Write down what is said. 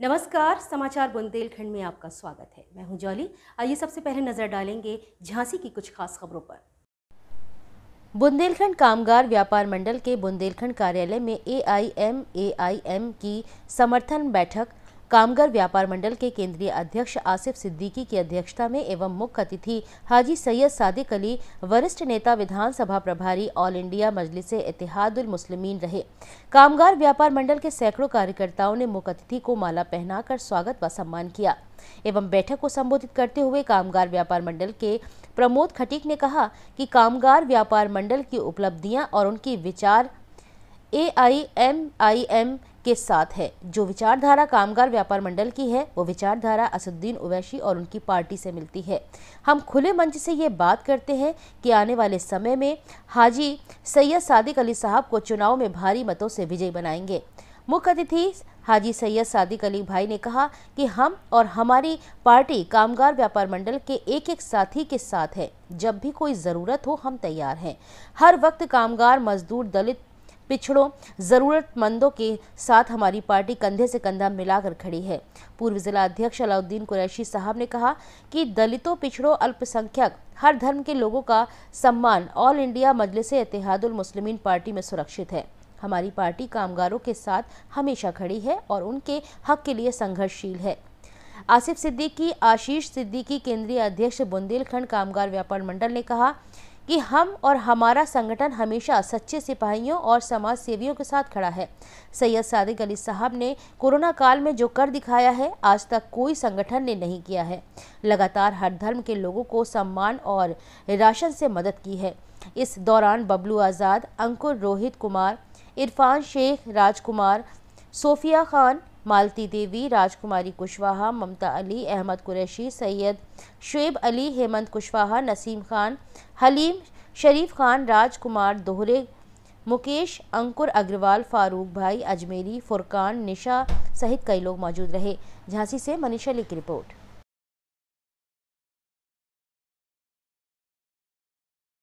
नमस्कार समाचार बुंदेलखंड में आपका स्वागत है मैं हूं जॉली आइए सबसे पहले नजर डालेंगे झांसी की कुछ खास खबरों पर बुंदेलखंड कामगार व्यापार मंडल के बुंदेलखंड कार्यालय में ए I M A I am की समर्थन बैठक कामगर व्यापार मंडल के केंद्रीय अध्यक्ष आसिफ सिद्दीकी की अध्यक्षता में एवं मुख्य अतिथि हाजी सैयद सादिक अली वरिष्ठ नेता विधानसभा प्रभारी ऑल इंडिया मजलिस इतिहादुल मुस्लिमीन रहे कामगार व्यापार मंडल के सैकड़ों कार्यकर्ताओं ने मुख्य अतिथि को माला पहनाकर स्वागत व सम्मान किया एवं बैठक को संबोधित करते हुए कामगार व्यापार मंडल के प्रमोद खटीक ने कहा कि कामगार व्यापार मंडल की उपलब्धियां और उनकी विचार ए आई एम आई एम के साथ है जो विचारधारा कामगार व्यापार मंडल की है वो विचारधारा असदुद्दीन उवैशी और उनकी पार्टी से मिलती है हम खुले मंच से ये बात करते हैं कि आने वाले समय में हाजी सैयद सादिक अली साहब को चुनाव में भारी मतों से विजयी बनाएंगे मुख्य अतिथि हाजी सैयद सादिक अली भाई ने कहा कि हम और हमारी पार्टी कामगार व्यापार मंडल के एक एक साथी के साथ है जब भी कोई ज़रूरत हो हम तैयार हैं हर वक्त कामगार मजदूर दलित पिछड़ों ज़रूरतमंदों के साथ हमारी पार्टी कंधे से कंधा मिलाकर खड़ी है पूर्व जिला अध्यक्ष अलाउद्दीन कुरैशी साहब ने कहा कि दलितों पिछड़ों अल्पसंख्यक हर धर्म के लोगों का सम्मान all India Majlis Ittehadul Muslimeen party में सुरक्षित है हमारी पार्टी कामगारों के साथ हमेशा खड़ी है और उनके हक के लिए संघर्षशील है आसिफ सिद्दीकी आशीष सिद्दीकी केंद्रीय अध्यक्ष बुंदेलखंड कामगार व्यापार मंडल ने कहा कि हम और हमारा संगठन हमेशा सच्चे सिपाहियों और समाज सेवियों के साथ खड़ा है सैयद सादिक अली साहब ने कोरोना काल में जो कर दिखाया है आज तक कोई संगठन ने नहीं किया है लगातार हर धर्म के लोगों को सम्मान और राशन से मदद की है इस दौरान बबलू आज़ाद अंकुर रोहित कुमार इरफान शेख राजकुमार सोफिया खान मालती देवी राजकुमारी कुशवाहा ममता अली अहमद कुरैशी सैयद शुएब अली हेमंत कुशवाहा नसीम खान हलीम शरीफ खान राजकुमार दोहरे मुकेश अंकुर अग्रवाल फारूक भाई अजमेरी फुरकान निशा सहित कई लोग मौजूद रहे झांसी से मनीषा ली की रिपोर्ट